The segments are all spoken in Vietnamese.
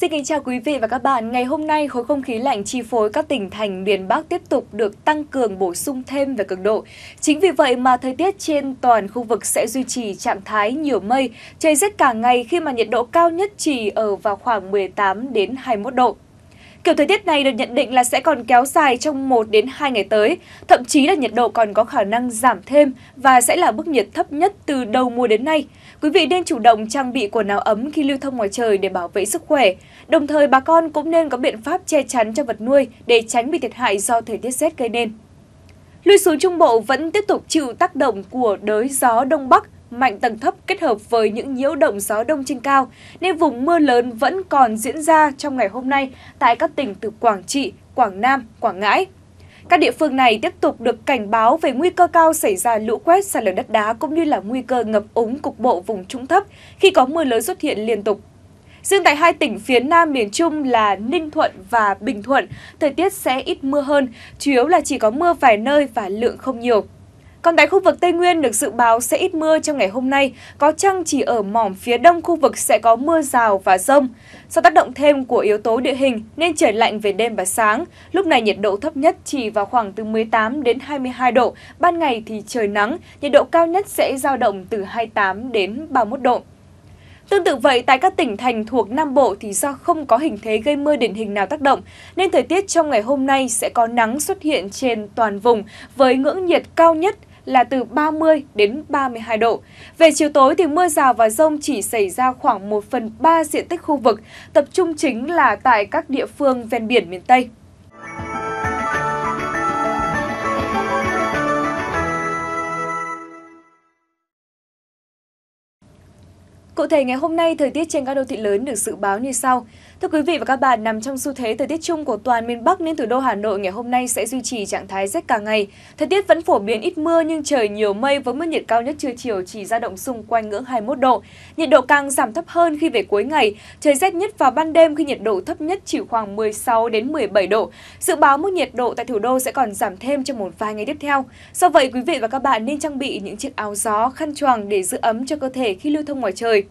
Xin kính chào quý vị và các bạn. Ngày hôm nay, khối không khí lạnh chi phối các tỉnh thành miền Bắc tiếp tục được tăng cường bổ sung thêm về cường độ. Chính vì vậy mà thời tiết trên toàn khu vực sẽ duy trì trạng thái nhiều mây, trời rét cả ngày khi mà nhiệt độ cao nhất chỉ ở vào khoảng 18 đến 21 độ. Kiểu thời tiết này được nhận định là sẽ còn kéo dài trong 1 đến 2 ngày tới, thậm chí là nhiệt độ còn có khả năng giảm thêm và sẽ là mức nhiệt thấp nhất từ đầu mùa đến nay. Quý vị nên chủ động trang bị quần áo ấm khi lưu thông ngoài trời để bảo vệ sức khỏe. Đồng thời bà con cũng nên có biện pháp che chắn cho vật nuôi để tránh bị thiệt hại do thời tiết rét gây nên. Lui xuống Trung Bộ vẫn tiếp tục chịu tác động của đới gió Đông Bắc mạnh tầng thấp kết hợp với những nhiễu động gió đông trên cao, nên vùng mưa lớn vẫn còn diễn ra trong ngày hôm nay tại các tỉnh từ Quảng Trị, Quảng Nam, Quảng Ngãi. Các địa phương này tiếp tục được cảnh báo về nguy cơ cao xảy ra lũ quét, sạt lở đất đá cũng như là nguy cơ ngập úng cục bộ vùng trũng thấp khi có mưa lớn xuất hiện liên tục. Riêng tại hai tỉnh phía Nam miền Trung là Ninh Thuận và Bình Thuận, thời tiết sẽ ít mưa hơn, chủ yếu là chỉ có mưa vài nơi và lượng không nhiều. Còn tại khu vực Tây Nguyên được dự báo sẽ ít mưa trong ngày hôm nay, có chăng chỉ ở mỏm phía đông khu vực sẽ có mưa rào và rông. Do tác động thêm của yếu tố địa hình nên trời lạnh về đêm và sáng, lúc này nhiệt độ thấp nhất chỉ vào khoảng từ 18 đến 22 độ, ban ngày thì trời nắng, nhiệt độ cao nhất sẽ dao động từ 28 đến 31 độ. Tương tự vậy, tại các tỉnh thành thuộc Nam Bộ thì do không có hình thế gây mưa điển hình nào tác động, nên thời tiết trong ngày hôm nay sẽ có nắng xuất hiện trên toàn vùng với ngưỡng nhiệt cao nhất – là từ 30 đến 32 độ. Về chiều tối thì mưa rào và rông chỉ xảy ra khoảng 1 phần 3 diện tích khu vực, tập trung chính là tại các địa phương ven biển miền Tây. Cụ thể ngày hôm nay thời tiết trên các đô thị lớn được dự báo như sau. Thưa quý vị và các bạn, nằm trong xu thế thời tiết chung của toàn miền Bắc nên thủ đô Hà Nội ngày hôm nay sẽ duy trì trạng thái rét cả ngày. Thời tiết vẫn phổ biến ít mưa nhưng trời nhiều mây với mức nhiệt cao nhất trưa chiều chỉ dao động xung quanh ngưỡng 21 độ. Nhiệt độ càng giảm thấp hơn khi về cuối ngày, trời rét nhất vào ban đêm khi nhiệt độ thấp nhất chỉ khoảng 16 đến 17 độ. Dự báo mức nhiệt độ tại thủ đô sẽ còn giảm thêm trong một vài ngày tiếp theo. Do vậy quý vị và các bạn nên trang bị những chiếc áo gió, khăn choàng để giữ ấm cho cơ thể khi lưu thông ngoài trời.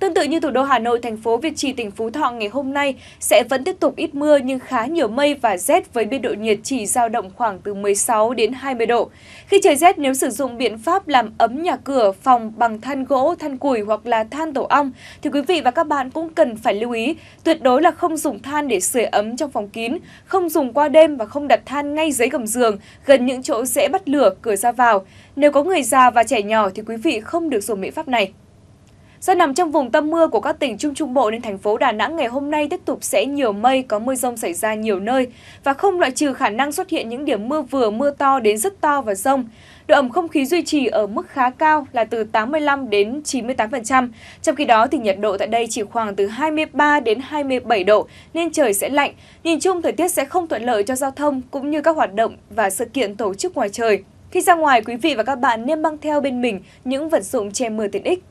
Tương tự như thủ đô Hà Nội, thành phố Việt Trì, tỉnh Phú Thọ ngày hôm nay sẽ vẫn tiếp tục ít mưa nhưng khá nhiều mây và rét với biên độ nhiệt chỉ dao động khoảng từ 16 đến 20 độ. Khi trời rét, nếu sử dụng biện pháp làm ấm nhà cửa, phòng bằng than gỗ, than củi hoặc là than tổ ong, thì quý vị và các bạn cũng cần phải lưu ý tuyệt đối là không dùng than để sưởi ấm trong phòng kín, không dùng qua đêm và không đặt than ngay dưới gầm giường, gần những chỗ dễ bắt lửa, cửa ra vào. Nếu có người già và trẻ nhỏ thì quý vị không được dùng biện pháp này. Do nằm trong vùng tâm mưa của các tỉnh Trung Trung Bộ nên thành phố Đà Nẵng ngày hôm nay tiếp tục sẽ nhiều mây, có mưa rông xảy ra nhiều nơi và không loại trừ khả năng xuất hiện những điểm mưa vừa mưa to đến rất to và rông. Độ ẩm không khí duy trì ở mức khá cao là từ 85 đến 98%, trong khi đó thì nhiệt độ tại đây chỉ khoảng từ 23 đến 27 độ nên trời sẽ lạnh. Nhìn chung thời tiết sẽ không thuận lợi cho giao thông cũng như các hoạt động và sự kiện tổ chức ngoài trời. Khi ra ngoài, quý vị và các bạn nên mang theo bên mình những vật dụng che mưa tiện ích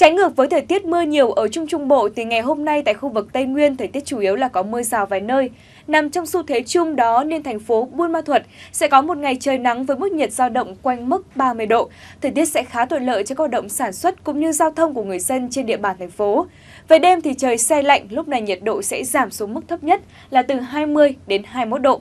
Trái ngược với thời tiết mưa nhiều ở Trung Trung Bộ thì ngày hôm nay tại khu vực Tây Nguyên thời tiết chủ yếu là có mưa rào vài nơi. Nằm trong xu thế chung đó nên thành phố Buôn Ma thuật sẽ có một ngày trời nắng với mức nhiệt dao động quanh mức 30 độ. Thời tiết sẽ khá thuận lợi cho hoạt động sản xuất cũng như giao thông của người dân trên địa bàn thành phố. Về đêm thì trời xe lạnh, lúc này nhiệt độ sẽ giảm xuống mức thấp nhất là từ 20 đến 21 độ.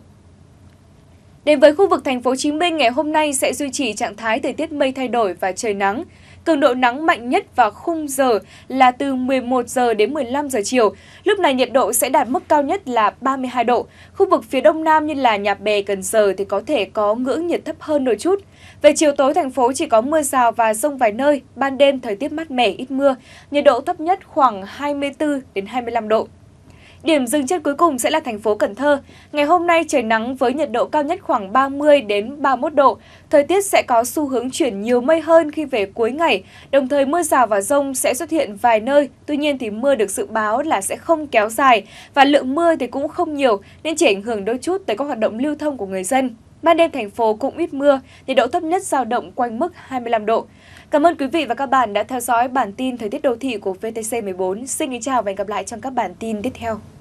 Đến với khu vực thành phố Hồ Chí Minh ngày hôm nay sẽ duy trì trạng thái thời tiết mây thay đổi và trời nắng. Cường độ nắng mạnh nhất vào khung giờ là từ 11 giờ đến 15 giờ chiều. Lúc này nhiệt độ sẽ đạt mức cao nhất là 32 độ. Khu vực phía đông nam như là nhà Bè, Cần Giờ thì có thể có ngưỡng nhiệt thấp hơn đôi chút. Về chiều tối, thành phố chỉ có mưa rào và rông vài nơi, ban đêm thời tiết mát mẻ, ít mưa, nhiệt độ thấp nhất khoảng 24 đến 25 độ. Điểm dừng chân cuối cùng sẽ là thành phố Cần Thơ. Ngày hôm nay trời nắng với nhiệt độ cao nhất khoảng 30 đến 31 độ. Thời tiết sẽ có xu hướng chuyển nhiều mây hơn khi về cuối ngày, đồng thời mưa rào và rông sẽ xuất hiện vài nơi. Tuy nhiên thì mưa được dự báo là sẽ không kéo dài và lượng mưa thì cũng không nhiều nên chỉ ảnh hưởng đôi chút tới các hoạt động lưu thông của người dân. Ban đêm thành phố cũng ít mưa, nhiệt độ thấp nhất dao động quanh mức 25 độ. Cảm ơn quý vị và các bạn đã theo dõi bản tin thời tiết đô thị của VTC14. Xin kính chào và hẹn gặp lại trong các bản tin tiếp theo.